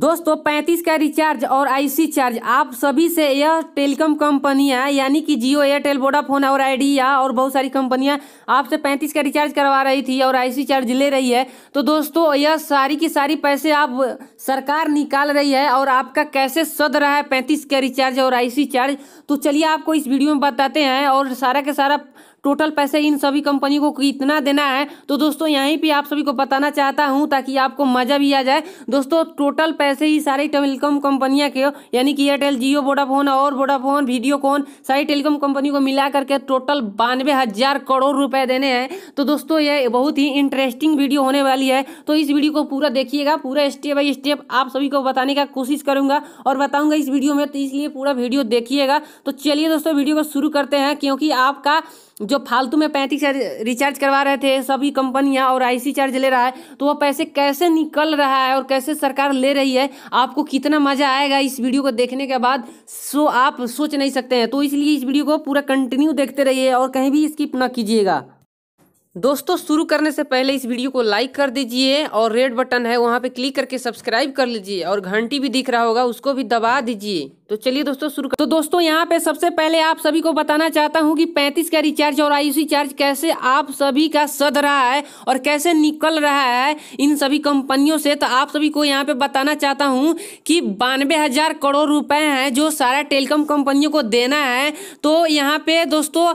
दोस्तों 35 का रिचार्ज और आईसी चार्ज आप सभी से यह टेलीकॉम कंपनियां यानी कि जियो एयरटेल वोडाफोन और आइडिया और बहुत सारी कंपनियां आपसे 35 का रिचार्ज करवा रही थी और आईसी चार्ज ले रही है तो दोस्तों यह सारी की सारी पैसे आप सरकार निकाल रही है और आपका कैसे सद रहा है पैंतीस का रिचार्ज और आई चार्ज तो चलिए आपको इस वीडियो में बताते हैं और सारा के सारा टोटल पैसे इन सभी कंपनी को कितना देना है तो दोस्तों यहीं पे आप सभी को बताना चाहता हूँ ताकि आपको मजा भी आ जाए दोस्तों टोटल पैसे ही सारी टेलीकॉम कंपनियां के यानी कि एयरटेल जियो वोडाफोन और वोडाफोन वीडियोकॉन सारी टेलीकॉम कंपनी को मिला करके टोटल बानवे हज़ार करोड़ रुपए देने हैं तो दोस्तों ये बहुत ही इंटरेस्टिंग वीडियो होने वाली है तो इस वीडियो को पूरा देखिएगा पूरा स्टेप बाई स्टेप आप सभी को बताने का कोशिश करूंगा और बताऊंगा इस वीडियो में तो इसलिए पूरा वीडियो देखिएगा तो चलिए दोस्तों वीडियो को शुरू करते हैं क्योंकि आपका जो फालतू में पैंतीस रिचार्ज करवा रहे थे सभी कंपनियां और आईसी चार्ज ले रहा है तो वह पैसे कैसे निकल रहा है और कैसे सरकार ले रही है आपको कितना मजा आएगा इस वीडियो को देखने के बाद सो आप सोच नहीं सकते हैं तो इसलिए इस वीडियो को पूरा कंटिन्यू देखते रहिए और कहीं भी स्किप ना कीजिएगा दोस्तों शुरू करने से पहले इस वीडियो को लाइक कर दीजिए और रेड बटन है वहाँ पे क्लिक करके सब्सक्राइब कर लीजिए और घंटी भी दिख रहा होगा उसको भी दबा दीजिए तो चलिए दोस्तों शुरू कर तो दोस्तों यहाँ पे सबसे पहले आप सभी को बताना चाहता हूँ कि पैंतीस का रिचार्ज और आयुषी चार्ज कैसे आप सभी का सद रहा है और कैसे निकल रहा है इन सभी कंपनियों से तो आप सभी को यहाँ पे बताना चाहता हूँ कि बानवे हजार करोड़ रुपए हैं जो सारा टेलीकॉम कंपनियों को देना है तो यहाँ पे दोस्तों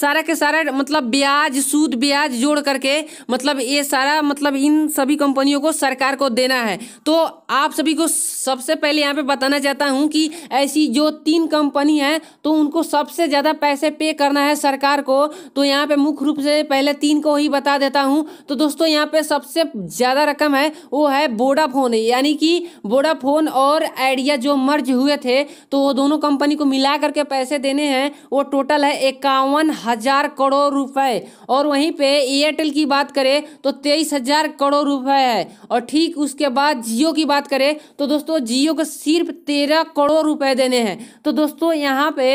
सारा के सारा मतलब ब्याज सूद ब्याज जोड़ करके मतलब ये सारा मतलब इन सभी कंपनियों को सरकार को देना है तो आप सभी को सबसे पहले यहाँ पे बताना चाहता हूँ कि ऐसी जो तीन कंपनी है तो उनको सबसे ज़्यादा पैसे पे करना है सरकार को तो यहाँ पे मुख्य रूप से पहले तीन को ही बता देता हूँ तो दोस्तों यहाँ पे सबसे ज़्यादा रकम है वो है वोडाफोन यानी कि वोडाफोन और आइडिया जो मर्ज हुए थे तो वो दोनों कंपनी को मिला करके पैसे देने हैं वो टोटल है इक्यावन हज़ार करोड़ रुपए और वहीं पे एयरटेल की बात करें तो तेईस हज़ार करोड़ रुपए है और ठीक उसके बाद जियो की बात करें तो दोस्तों जियो को सिर्फ तेरह करोड़ रुपए देने हैं तो दोस्तों यहाँ पे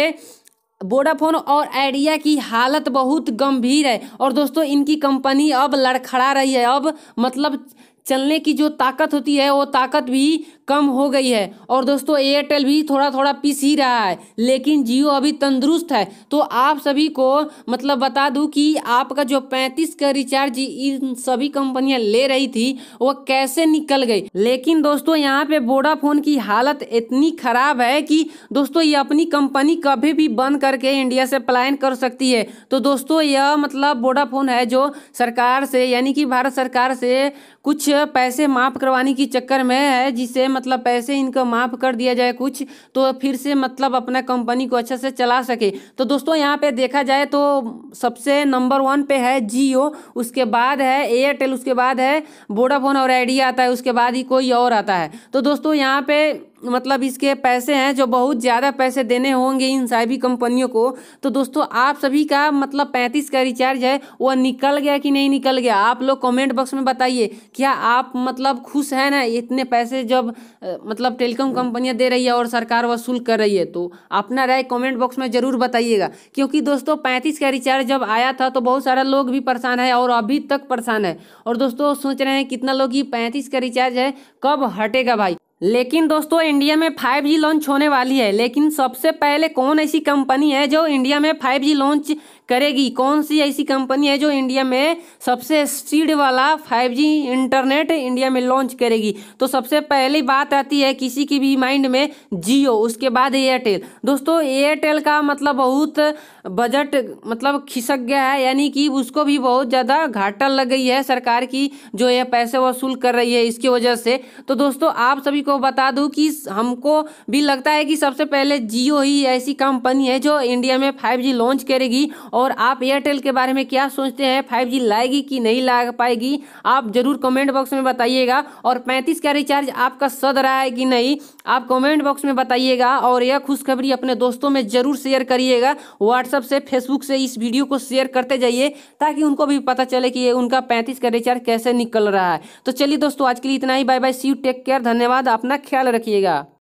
वोडाफोन और आइडिया की हालत बहुत गंभीर है और दोस्तों इनकी कंपनी अब लड़खड़ा रही है अब मतलब चलने की जो ताकत होती है वो ताकत भी कम हो गई है और दोस्तों एयरटेल भी थोड़ा थोड़ा पिस ही रहा है लेकिन जियो अभी तंदुरुस्त है तो आप सभी को मतलब बता दूं कि आपका जो पैंतीस का रिचार्ज इन सभी कंपनियां ले रही थी वो कैसे निकल गई लेकिन दोस्तों यहाँ पे वोडाफोन की हालत इतनी खराब है कि दोस्तों ये अपनी कंपनी कभी भी बंद करके इंडिया से पलायन कर सकती है तो दोस्तों यह मतलब वोडाफोन है जो सरकार से यानी कि भारत सरकार से कुछ पैसे माफ करवाने के चक्कर में है जिसे मतलब पैसे इनका माफ़ कर दिया जाए कुछ तो फिर से मतलब अपना कंपनी को अच्छा से चला सके तो दोस्तों यहाँ पे देखा जाए तो सबसे नंबर वन पे है जियो उसके बाद है एयरटेल उसके बाद है वोडाफोन और आइडिया आता है उसके बाद ही कोई और आता है तो दोस्तों यहाँ पे मतलब इसके पैसे हैं जो बहुत ज़्यादा पैसे देने होंगे इन सभी कंपनियों को तो दोस्तों आप सभी का मतलब पैंतीस का रिचार्ज है वो निकल गया कि नहीं निकल गया आप लोग कमेंट बॉक्स में बताइए क्या आप मतलब खुश हैं ना इतने पैसे जब मतलब टेलीकॉम कंपनियां दे रही है और सरकार वसूल कर रही है तो अपना राय कॉमेंट बॉक्स में ज़रूर बताइएगा क्योंकि दोस्तों पैंतीस का रिचार्ज जब आया था तो बहुत सारा लोग भी परेशान है और अभी तक परेशान है और दोस्तों सोच रहे हैं कितना लोग ये पैंतीस का रिचार्ज है कब हटेगा भाई लेकिन दोस्तों इंडिया में 5G लॉन्च होने वाली है लेकिन सबसे पहले कौन ऐसी कंपनी है जो इंडिया में 5G लॉन्च करेगी कौन सी ऐसी कंपनी है जो इंडिया में सबसे स्पीड वाला 5G इंटरनेट इंडिया में लॉन्च करेगी तो सबसे पहली बात आती है किसी की भी माइंड में जियो उसके बाद एयरटेल दोस्तों एयरटेल का मतलब बहुत बजट मतलब खिसक गया है यानी कि उसको भी बहुत ज़्यादा घाटा लग गई है सरकार की जो यह पैसे वसूल कर रही है इसकी वजह से तो दोस्तों आप सभी को बता दूं कि हमको भी लगता है कि सबसे पहले जियो ही ऐसी कंपनी है जो इंडिया में 5G लॉन्च करेगी और आप एयरटेल के बारे में क्या सोचते हैं 5G लाएगी कि नहीं ला पाएगी आप जरूर कमेंट बॉक्स में बताइएगा और 35 का रिचार्ज आपका सद रहा है कि नहीं आप कमेंट बॉक्स में बताइएगा और यह खुशखबरी अपने दोस्तों में ज़रूर शेयर करिएगा व्हाट्सअप से फेसबुक से इस वीडियो को शेयर करते जाइए ताकि उनको भी पता चले कि उनका पैंतीस का रिचार्ज कैसे निकल रहा है तो चलिए दोस्तों आज के लिए इतना ही bye bye see take care धन्यवाद अपना ख्याल रखिएगा